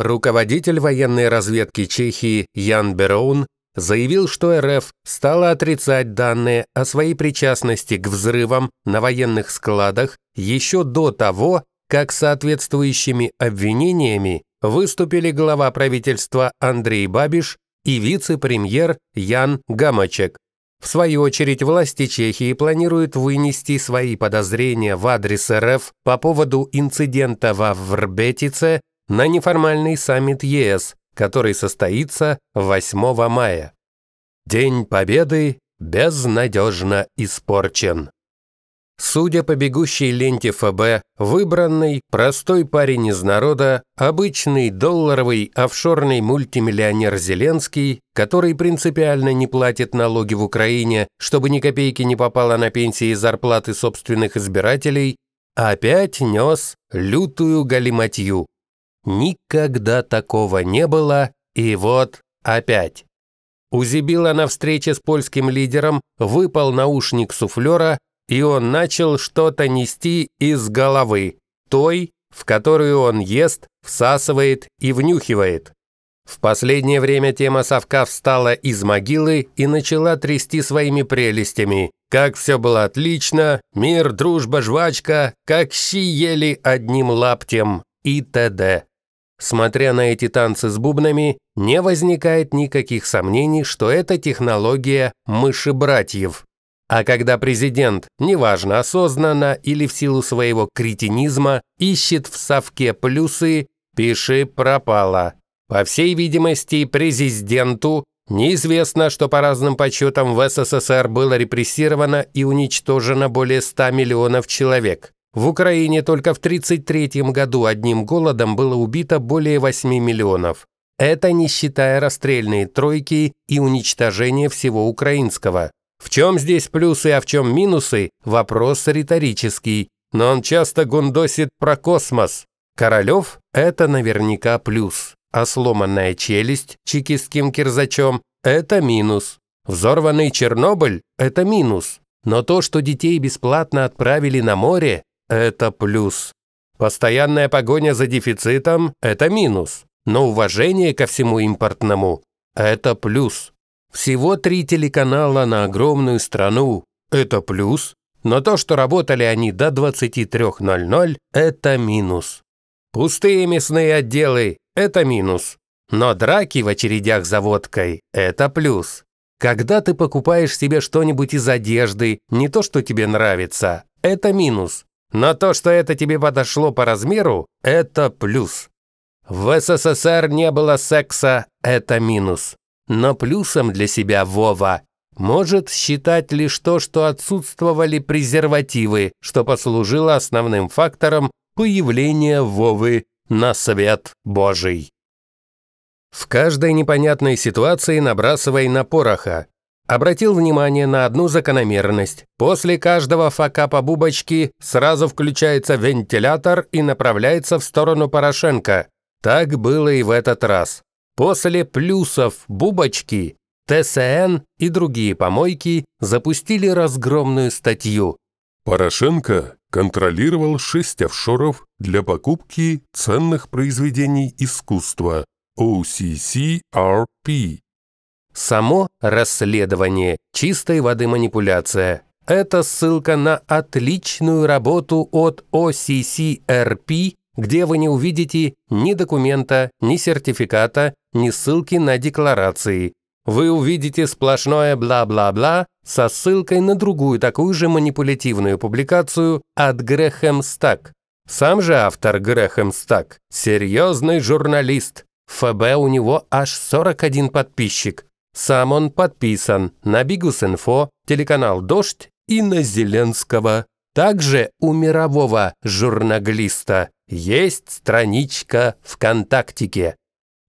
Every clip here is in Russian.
Руководитель военной разведки Чехии Ян Бероун заявил, что РФ стала отрицать данные о своей причастности к взрывам на военных складах еще до того, как соответствующими обвинениями выступили глава правительства Андрей Бабиш и вице-премьер Ян Гамачек. В свою очередь, власти Чехии планируют вынести свои подозрения в адрес РФ по поводу инцидента во Врбетице на неформальный саммит ЕС, который состоится 8 мая. День Победы безнадежно испорчен. Судя по бегущей ленте ФБ, выбранный, простой парень из народа, обычный долларовый офшорный мультимиллионер Зеленский, который принципиально не платит налоги в Украине, чтобы ни копейки не попало на пенсии и зарплаты собственных избирателей, опять нес лютую галиматью. Никогда такого не было, и вот опять. У Зибила на встрече с польским лидером выпал наушник суфлера, и он начал что-то нести из головы, той, в которую он ест, всасывает и внюхивает. В последнее время тема совка встала из могилы и начала трясти своими прелестями. Как все было отлично, мир, дружба, жвачка, как щи ели одним лаптем и т.д. Смотря на эти танцы с бубнами, не возникает никаких сомнений, что это технология мыши-братьев. А когда президент, неважно осознанно или в силу своего кретинизма, ищет в совке плюсы, пиши пропало. По всей видимости, президенту неизвестно, что по разным подсчетам в СССР было репрессировано и уничтожено более 100 миллионов человек. В Украине только в 1933 году одним голодом было убито более 8 миллионов. Это не считая расстрельные тройки и уничтожения всего украинского. В чем здесь плюсы, а в чем минусы – вопрос риторический, но он часто гундосит про космос. Королев – это наверняка плюс, а сломанная челюсть чекистским кирзачом – это минус. Взорванный Чернобыль – это минус. Но то, что детей бесплатно отправили на море, это плюс. Постоянная погоня за дефицитом – это минус. Но уважение ко всему импортному – это плюс. Всего три телеканала на огромную страну – это плюс. Но то, что работали они до 23.00 – это минус. Пустые мясные отделы – это минус. Но драки в очередях за водкой – это плюс. Когда ты покупаешь себе что-нибудь из одежды, не то, что тебе нравится, это минус. Но то, что это тебе подошло по размеру, это плюс. В СССР не было секса, это минус. Но плюсом для себя Вова может считать лишь то, что отсутствовали презервативы, что послужило основным фактором появления Вовы на свет Божий. В каждой непонятной ситуации набрасывай на пороха обратил внимание на одну закономерность. После каждого факапа бубочки сразу включается вентилятор и направляется в сторону Порошенко. Так было и в этот раз. После плюсов бубочки ТСН и другие помойки запустили разгромную статью. Порошенко контролировал шесть офшоров для покупки ценных произведений искусства OCCRP Само расследование «Чистой воды манипуляция» – это ссылка на отличную работу от OCCRP, где вы не увидите ни документа, ни сертификата, ни ссылки на декларации. Вы увидите сплошное бла-бла-бла со ссылкой на другую такую же манипулятивную публикацию от Грэхэм Стак. Сам же автор Грэхэм Стак – серьезный журналист. ФБ у него аж 41 подписчик – сам он подписан на Бигус.Инфо, телеканал «Дождь» и на Зеленского. Также у мирового журналиста есть страничка ВКонтактике.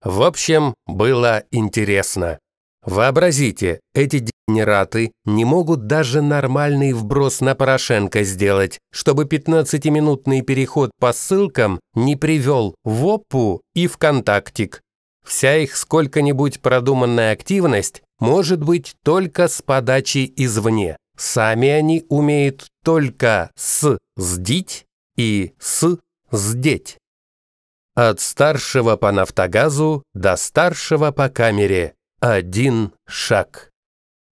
В общем, было интересно. Вообразите, эти дегенераты не могут даже нормальный вброс на Порошенко сделать, чтобы 15-минутный переход по ссылкам не привел в ОПУ и ВКонтактик. Вся их сколько-нибудь продуманная активность может быть только с подачи извне. Сами они умеют только с сдить и с сдеть. От старшего по нафтогазу до старшего по камере один шаг.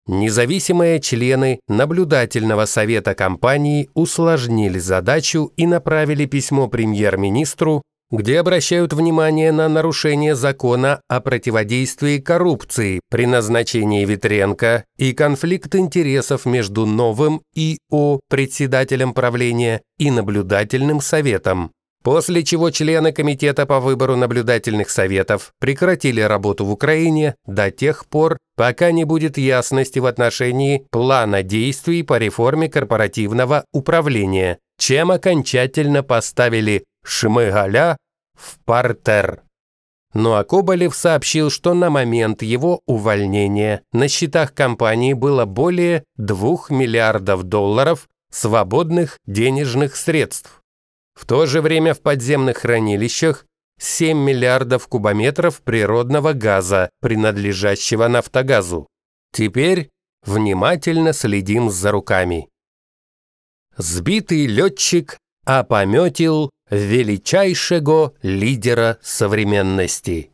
Независимые члены наблюдательного совета компании усложнили задачу и направили письмо премьер-министру где обращают внимание на нарушение закона о противодействии коррупции при назначении Витренко и конфликт интересов между новым ИО председателем правления и наблюдательным советом. После чего члены комитета по выбору наблюдательных советов прекратили работу в Украине до тех пор, пока не будет ясности в отношении плана действий по реформе корпоративного управления, чем окончательно поставили Шмыгаля в партер. Ну а Коболев сообщил, что на момент его увольнения на счетах компании было более 2 миллиардов долларов свободных денежных средств. В то же время в подземных хранилищах 7 миллиардов кубометров природного газа, принадлежащего нафтогазу. Теперь внимательно следим за руками. Сбитый летчик опометил величайшего лидера современности.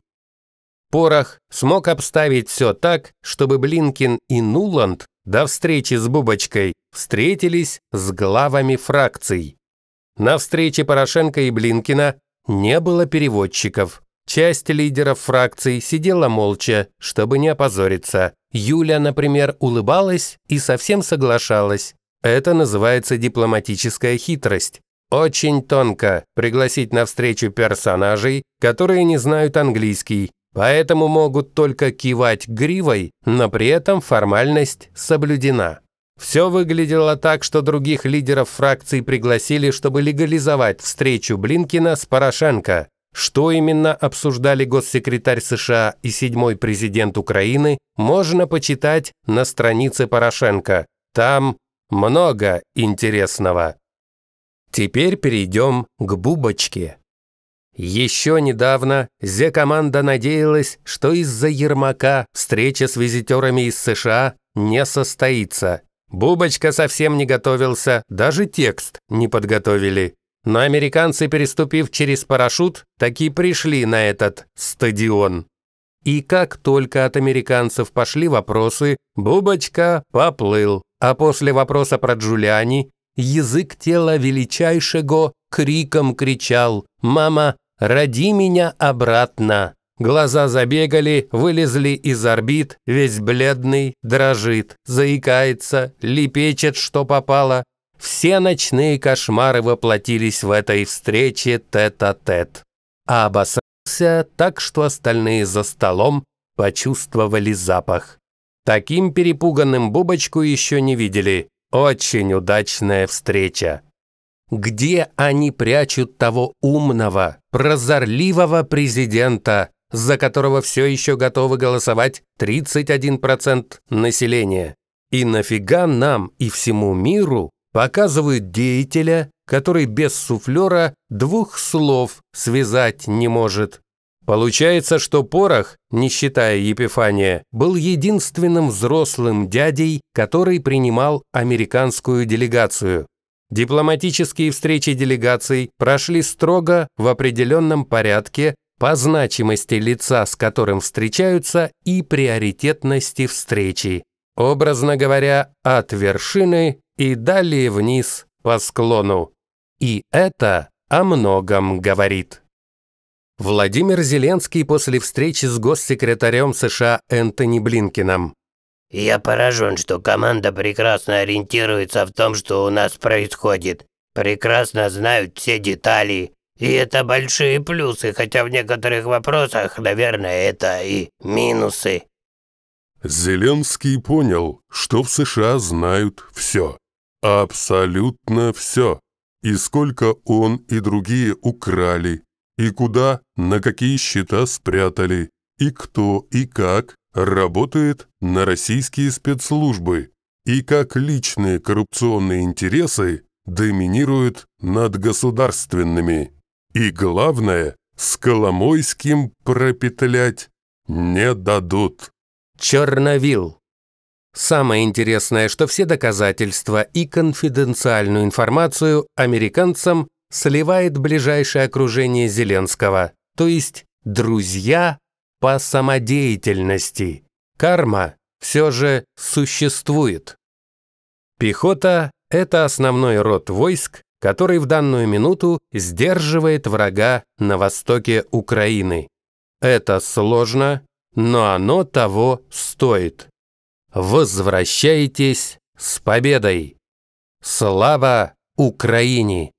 Порох смог обставить все так, чтобы Блинкин и Нуланд до встречи с Бубочкой встретились с главами фракций. На встрече Порошенко и Блинкина не было переводчиков. Часть лидеров фракций сидела молча, чтобы не опозориться. Юля, например, улыбалась и совсем соглашалась. Это называется дипломатическая хитрость. Очень тонко пригласить на встречу персонажей, которые не знают английский, поэтому могут только кивать гривой, но при этом формальность соблюдена. Все выглядело так, что других лидеров фракций пригласили, чтобы легализовать встречу Блинкина с Порошенко. Что именно обсуждали госсекретарь США и седьмой президент Украины, можно почитать на странице Порошенко. Там много интересного. Теперь перейдем к Бубочке. Еще недавно Зе-команда надеялась, что из-за Ермака встреча с визитерами из США не состоится. Бубочка совсем не готовился, даже текст не подготовили. Но американцы, переступив через парашют, таки пришли на этот стадион. И как только от американцев пошли вопросы, Бубочка поплыл. А после вопроса про Джулиани язык тела величайшего криком кричал «Мама, роди меня обратно!» Глаза забегали, вылезли из орбит, весь бледный, дрожит, заикается, лепечет, что попало. Все ночные кошмары воплотились в этой встрече тет-а-тет. -а, -тет. обосрался так, что остальные за столом почувствовали запах. Таким перепуганным Бубочку еще не видели. Очень удачная встреча. Где они прячут того умного, прозорливого президента, за которого все еще готовы голосовать 31% населения? И нафига нам и всему миру показывают деятеля, который без суфлера двух слов связать не может? Получается, что Порох, не считая Епифания, был единственным взрослым дядей, который принимал американскую делегацию. Дипломатические встречи делегаций прошли строго в определенном порядке по значимости лица, с которым встречаются, и приоритетности встречи. Образно говоря, от вершины и далее вниз по склону. И это о многом говорит. Владимир Зеленский после встречи с госсекретарем США Энтони Блинкином. «Я поражен, что команда прекрасно ориентируется в том, что у нас происходит. Прекрасно знают все детали. И это большие плюсы, хотя в некоторых вопросах, наверное, это и минусы». Зеленский понял, что в США знают все. Абсолютно все. И сколько он и другие украли, и куда, на какие счета спрятали, и кто и как работает на российские спецслужбы, и как личные коррупционные интересы доминируют над государственными. И главное, с Коломойским пропетлять не дадут. Черновил. Самое интересное, что все доказательства и конфиденциальную информацию американцам сливает ближайшее окружение Зеленского, то есть друзья по самодеятельности. Карма все же существует. Пехота – это основной род войск, который в данную минуту сдерживает врага на востоке Украины. Это сложно, но оно того стоит. Возвращайтесь с победой! Слава Украине!